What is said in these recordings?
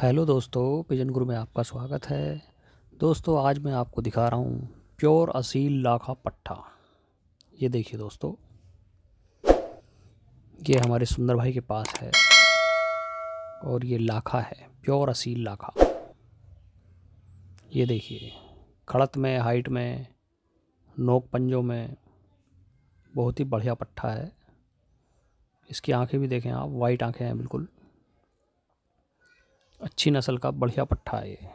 hello दोस्तों pigeon गुरु में आपका स्वागत है दोस्तों आज मैं आपको दिखा रहा हूँ प्योर असील लाखा पट्ठा ये देखिए दोस्तों ये हमारे सुंदर भाई के पास है और ये लाखा है प्योर असील लाखा ये देखिए खड़त में हाइट में नोक पंजों में बहुत ही बढ़िया पट्ठा है इसकी आंखें भी देखें आप वाइट आंखें हैं बिल्कुल अच्छी नस्ल का बढ़िया पट्ठा है ये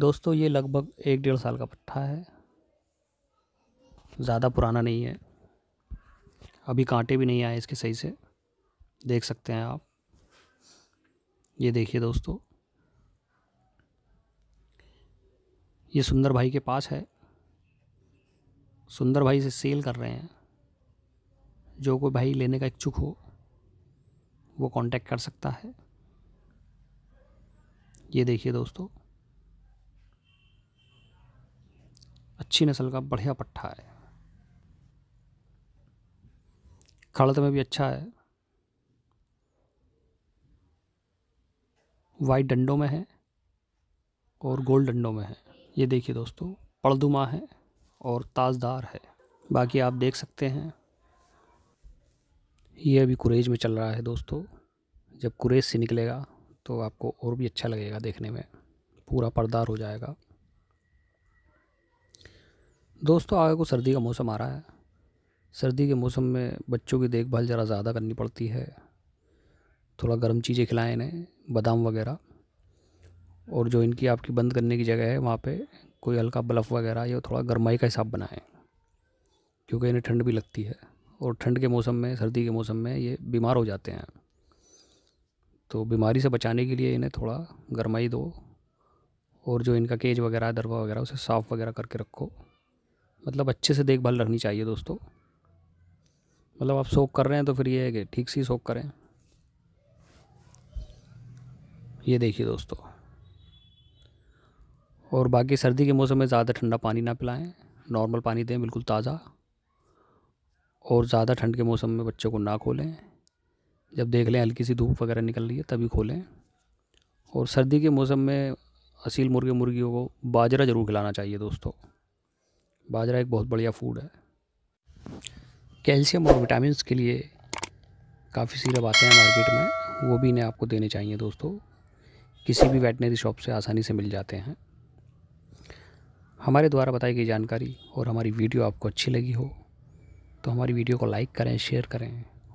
दोस्तों ये लगभग एक डेढ़ साल का पट्ठा है ज़्यादा पुराना नहीं है अभी कांटे भी नहीं आए इसके सही से देख सकते हैं आप ये देखिए दोस्तों ये सुंदर भाई के पास है सुंदर भाई से सेल कर रहे हैं जो कोई भाई लेने का इच्छुक हो वो कांटेक्ट कर सकता है ये देखिए दोस्तों अच्छी नस्ल का बढ़िया पट्ठा है खड़त में भी अच्छा है वाइट डंडों में है और गोल्ड डंडों में है ये देखिए दोस्तों पड़दुमा है और ताजदार है बाकी आप देख सकते हैं ये अभी कुरेज में चल रहा है दोस्तों जब कुरेज से निकलेगा तो आपको और भी अच्छा लगेगा देखने में पूरा पर्दार हो जाएगा दोस्तों आगे को सर्दी का मौसम आ रहा है सर्दी के मौसम में बच्चों की देखभाल ज़रा ज़्यादा करनी पड़ती है थोड़ा गर्म चीज़ें खिलाएं इन्हें बादाम वगैरह और जो इनकी आपकी बंद करने की जगह है वहाँ पे कोई हल्का बलफ़ वगैरह या थोड़ा गर्माई का हिसाब बनाएं क्योंकि इन्हें ठंड भी लगती है और ठंड के मौसम में सर्दी के मौसम में ये बीमार हो जाते हैं तो बीमारी से बचाने के लिए इन्हें थोड़ा गर्माई दो और जो इनका केज वगैरह दरवा वगैरह उसे साफ़ वगैरह करके रखो मतलब अच्छे से देखभाल रखनी चाहिए दोस्तों मतलब आप सोख कर रहे हैं तो फिर ये है कि ठीक से ही सोख करें ये देखिए दोस्तों और बाकी सर्दी के मौसम में ज़्यादा ठंडा पानी ना पिलाएं नॉर्मल पानी दें बिल्कुल ताज़ा और ज़्यादा ठंड के मौसम में बच्चों को ना खोलें जब देख लें हल्की सी धूप वगैरह निकल रही है तभी खोलें और सर्दी के मौसम में असील मुर्गे मुर्गियों को बाजरा ज़रूर खिलाना चाहिए दोस्तों बाजरा एक बहुत बढ़िया फूड है कैल्शियम और विटामिन के लिए काफ़ी सीरप आते हैं मार्केट में वो भी इन्हें आपको देने चाहिए दोस्तों किसी भी वेटनरी शॉप से आसानी से मिल जाते हैं हमारे द्वारा बताई गई जानकारी और हमारी वीडियो आपको अच्छी लगी हो तो हमारी वीडियो को लाइक करें शेयर करें